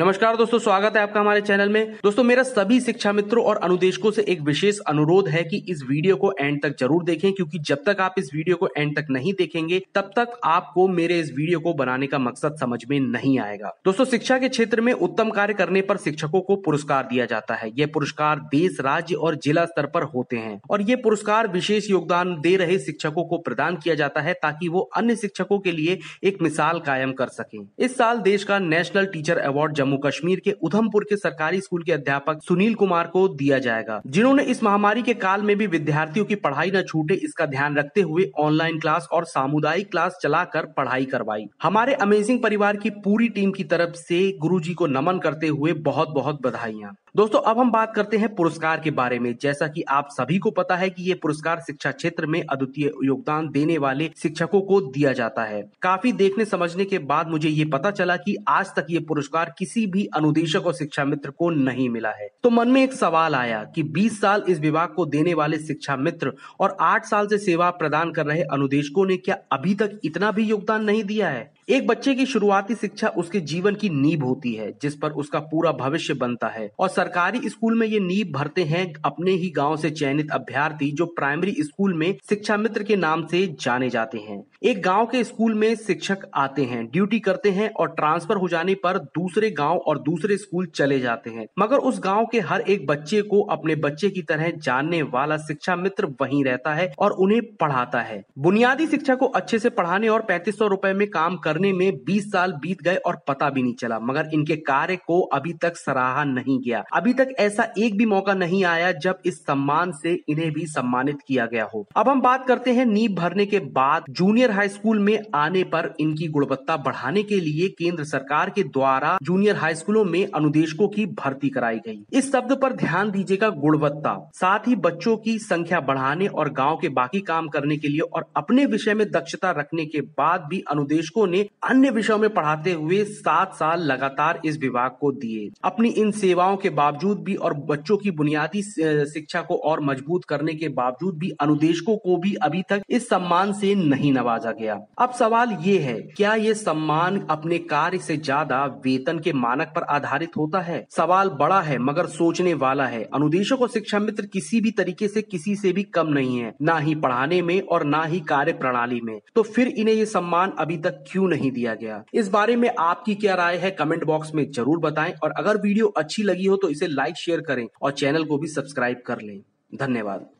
नमस्कार दोस्तों स्वागत है आपका हमारे चैनल में दोस्तों मेरा सभी शिक्षा मित्रों और अनुदेशकों से एक विशेष अनुरोध है कि इस वीडियो को एंड तक जरूर देखें क्योंकि जब तक आप इस वीडियो को एंड तक नहीं देखेंगे तब तक आपको मेरे इस वीडियो को बनाने का मकसद समझ में नहीं आएगा दोस्तों शिक्षा के क्षेत्र में उत्तम कार्य करने पर शिक्षकों को पुरस्कार दिया जाता है ये पुरस्कार देश राज्य और जिला स्तर पर होते हैं और ये पुरस्कार विशेष योगदान दे रहे शिक्षकों को प्रदान किया जाता है ताकि वो अन्य शिक्षकों के लिए एक मिसाल कायम कर सके इस साल देश का national teacher award Jammu Jammu Kashmir के उधमपुर के सरकारी स्कूल के अध्यापक सुनील कुमार को दिया जाएगा जिन्होंने इस महामारी के काल में भी विद्यार्थियों की पढ़ाई न छूटे इसका ध्यान रखते हुए ऑनलाइन क्लास और सामुदायिक क्लास चलाकर पढ़ाई करवाई हमारे अमेजिंग परिवार की पूरी टीम की तरफ से गुरु जी को नमन करते हुए बहुत बहुत बधाइयाँ दोस्तों अब हम बात करते हैं पुरस्कार के बारे में जैसा कि आप सभी को पता है कि ये पुरस्कार शिक्षा क्षेत्र में अद्वितीय योगदान देने वाले शिक्षकों को दिया जाता है काफी देखने समझने के बाद मुझे ये पता चला कि आज तक ये पुरस्कार किसी भी अनुदेशक और शिक्षा मित्र को नहीं मिला है तो मन में एक सवाल आया की बीस साल इस विभाग को देने वाले शिक्षा मित्र और आठ साल से सेवा प्रदान कर रहे अनुदेशकों ने क्या अभी तक इतना भी योगदान नहीं दिया है एक बच्चे की शुरुआती शिक्षा उसके जीवन की नींव होती है जिस पर उसका पूरा भविष्य बनता है और सरकारी स्कूल में ये नींव भरते हैं अपने ही गांव से चयनित अभ्यर्थी जो प्राइमरी स्कूल में शिक्षा मित्र के नाम से जाने जाते हैं एक गाँव के स्कूल में शिक्षक आते हैं ड्यूटी करते हैं और ट्रांसफर हो जाने पर दूसरे गाँव और दूसरे स्कूल चले जाते हैं मगर उस गाँव के हर एक बच्चे को अपने बच्चे की तरह जानने वाला शिक्षा मित्र वहीं रहता है और उन्हें पढ़ाता है बुनियादी शिक्षा को अच्छे से पढ़ाने और पैंतीस सौ में काम करने करने में 20 साल बीत गए और पता भी नहीं चला मगर इनके कार्य को अभी तक सराहा नहीं गया अभी तक ऐसा एक भी मौका नहीं आया जब इस सम्मान से इन्हें भी सम्मानित किया गया हो अब हम बात करते हैं नींव भरने के बाद जूनियर हाई स्कूल में आने पर इनकी गुणवत्ता बढ़ाने के लिए केंद्र सरकार के द्वारा जूनियर हाई स्कूलों में अनुदेशकों की भर्ती कराई गई इस शब्द पर ध्यान दीजिएगा गुणवत्ता साथ ही बच्चों की संख्या बढ़ाने और गाँव के बाकी काम करने के लिए और अपने विषय में दक्षता रखने के बाद भी अनुदेशकों ने अन्य विषयों में पढ़ाते हुए सात साल लगातार इस विभाग को दिए अपनी इन सेवाओं के बावजूद भी और बच्चों की बुनियादी शिक्षा को और मजबूत करने के बावजूद भी अनुदेशकों को भी अभी तक इस सम्मान से नहीं नवाजा गया अब सवाल ये है क्या ये सम्मान अपने कार्य से ज्यादा वेतन के मानक पर आधारित होता है सवाल बड़ा है मगर सोचने वाला है अनुदेशक और शिक्षा मित्र किसी भी तरीके से किसी से भी कम नहीं है ना ही पढ़ाने में और ना ही कार्य प्रणाली में तो फिर इन्हें ये सम्मान अभी तक क्यों नहीं दिया गया इस बारे में आपकी क्या राय है कमेंट बॉक्स में जरूर बताएं और अगर वीडियो अच्छी लगी हो तो इसे लाइक शेयर करें और चैनल को भी सब्सक्राइब कर लें धन्यवाद